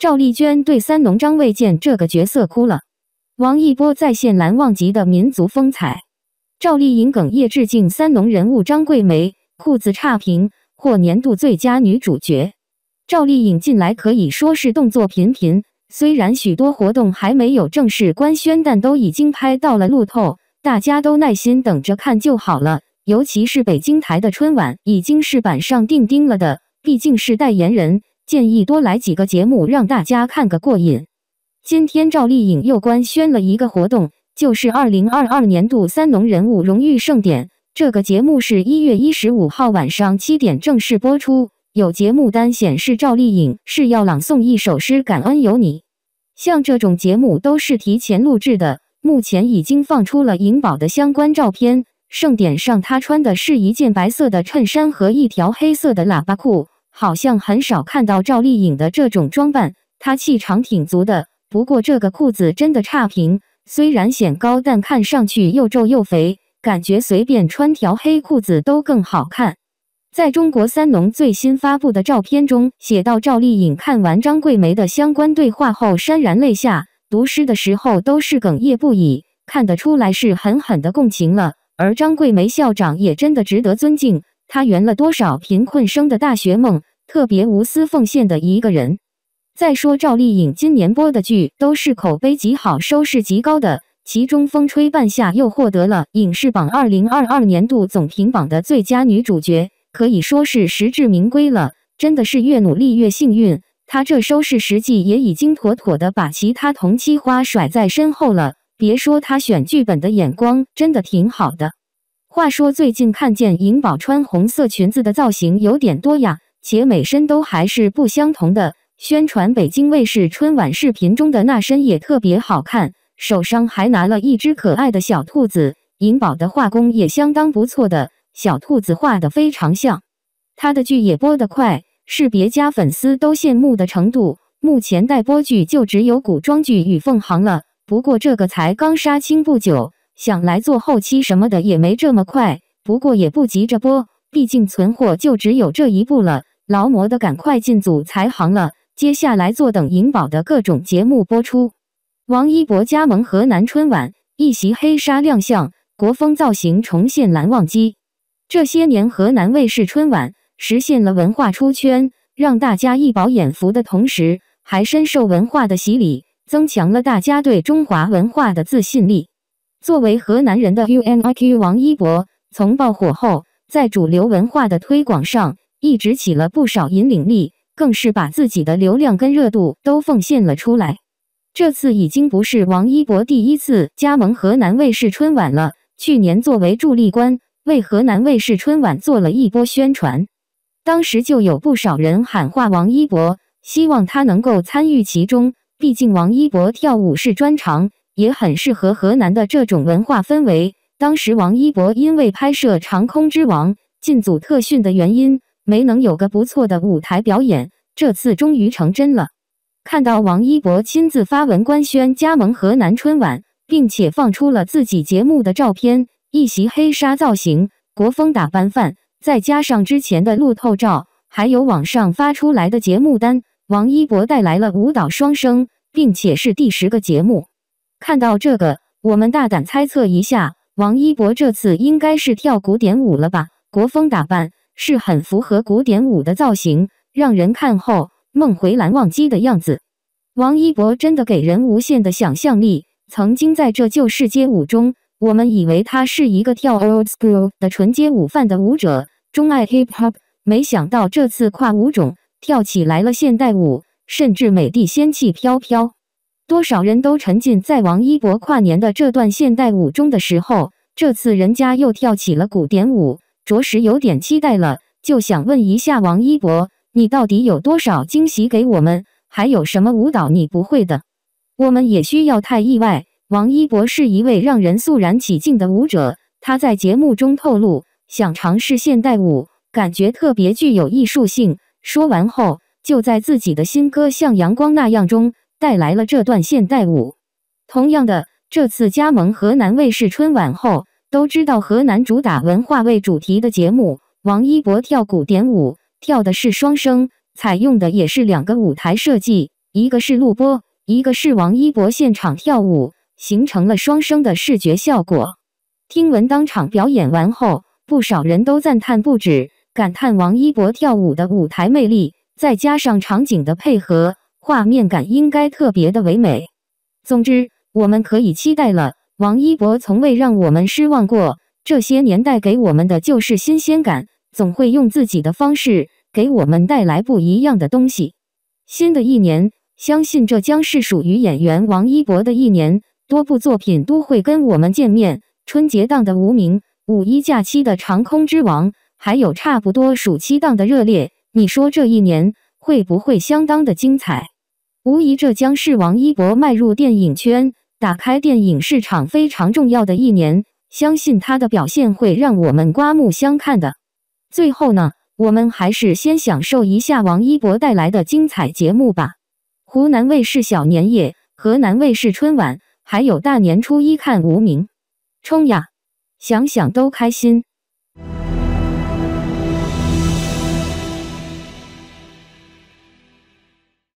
赵丽娟对《三农》张卫健这个角色哭了。王一博再现《蓝忘机》的民族风采。赵丽颖哽咽致敬《三农》人物张桂梅。裤子差评获年度最佳女主角。赵丽颖近来可以说是动作频频，虽然许多活动还没有正式官宣，但都已经拍到了路透，大家都耐心等着看就好了。尤其是北京台的春晚，已经是板上钉钉了的，毕竟是代言人。建议多来几个节目，让大家看个过瘾。今天赵丽颖又官宣了一个活动，就是二零二二年度三农人物荣誉盛典。这个节目是一月一十五号晚上七点正式播出。有节目单显示，赵丽颖是要朗诵一首诗《感恩有你》。像这种节目都是提前录制的，目前已经放出了颖宝的相关照片。盛典上她穿的是一件白色的衬衫和一条黑色的喇叭裤。好像很少看到赵丽颖的这种装扮，她气场挺足的。不过这个裤子真的差评，虽然显高，但看上去又皱又肥，感觉随便穿条黑裤子都更好看。在中国三农最新发布的照片中，写到赵丽颖看完张桂梅的相关对话后潸然泪下，读诗的时候都是哽咽不已，看得出来是狠狠的共情了。而张桂梅校长也真的值得尊敬，她圆了多少贫困生的大学梦。特别无私奉献的一个人。再说赵丽颖今年播的剧都是口碑极好、收视极高的，其中《风吹半夏》又获得了影视榜二零二二年度总评榜的最佳女主角，可以说是实至名归了。真的是越努力越幸运。她这收视实际也已经妥妥的把其他同期花甩在身后了。别说她选剧本的眼光真的挺好的。话说最近看见颖宝穿红色裙子的造型有点多呀。且每身都还是不相同的。宣传北京卫视春晚视频中的那身也特别好看，手上还拿了一只可爱的小兔子。颖宝的画工也相当不错，的小兔子画的非常像。他的剧也播得快，是别家粉丝都羡慕的程度。目前待播剧就只有古装剧《与凤行》了，不过这个才刚杀青不久，想来做后期什么的也没这么快。不过也不急着播，毕竟存货就只有这一部了。劳模的，赶快进组才行了。接下来坐等颖宝的各种节目播出。王一博加盟河南春晚，一袭黑纱亮相，国风造型重现《蓝忘机》。这些年，河南卫视春晚实现了文化出圈，让大家一饱眼福的同时，还深受文化的洗礼，增强了大家对中华文化的自信力。作为河南人的 UNIQ 王一博，从爆火后，在主流文化的推广上。一直起了不少引领力，更是把自己的流量跟热度都奉献了出来。这次已经不是王一博第一次加盟河南卫视春晚了，去年作为助力官为河南卫视春晚做了一波宣传，当时就有不少人喊话王一博，希望他能够参与其中。毕竟王一博跳舞是专长，也很适合河南的这种文化氛围。当时王一博因为拍摄《长空之王》进组特训的原因。没能有个不错的舞台表演，这次终于成真了。看到王一博亲自发文官宣加盟河南春晚，并且放出了自己节目的照片，一袭黑纱造型，国风打扮范，再加上之前的路透照，还有网上发出来的节目单，王一博带来了舞蹈双生，并且是第十个节目。看到这个，我们大胆猜测一下，王一博这次应该是跳古典舞了吧？国风打扮。是很符合古典舞的造型，让人看后梦回蓝忘机的样子。王一博真的给人无限的想象力。曾经在《这旧世街舞》中，我们以为他是一个跳 old school 的纯街舞范的舞者，钟爱 hip hop，没想到这次跨舞种跳起来了现代舞，甚至美的仙气飘飘。多少人都沉浸在王一博跨年的这段现代舞中的时候，这次人家又跳起了古典舞。着实有点期待了，就想问一下王一博，你到底有多少惊喜给我们？还有什么舞蹈你不会的？我们也需要太意外。王一博是一位让人肃然起敬的舞者，他在节目中透露想尝试现代舞，感觉特别具有艺术性。说完后，就在自己的新歌《像阳光那样》中带来了这段现代舞。同样的，这次加盟河南卫视春晚后。都知道河南主打文化为主题的节目，王一博跳古典舞，跳的是双笙，采用的也是两个舞台设计，一个是录播，一个是王一博现场跳舞，形成了双生的视觉效果。听闻当场表演完后，不少人都赞叹不止，感叹王一博跳舞的舞台魅力，再加上场景的配合，画面感应该特别的唯美。总之，我们可以期待了。王一博从未让我们失望过，这些年带给我们的就是新鲜感，总会用自己的方式给我们带来不一样的东西。新的一年，相信这将是属于演员王一博的一年，多部作品都会跟我们见面。春节档的《无名》，五一假期的《长空之王》，还有差不多暑期档的《热烈》，你说这一年会不会相当的精彩？无疑，这将是王一博迈入电影圈。打开电影市场非常重要的一年，相信他的表现会让我们刮目相看的。最后呢，我们还是先享受一下王一博带来的精彩节目吧。湖南卫视小年夜、河南卫视春晚，还有大年初一看无名，冲呀！想想都开心。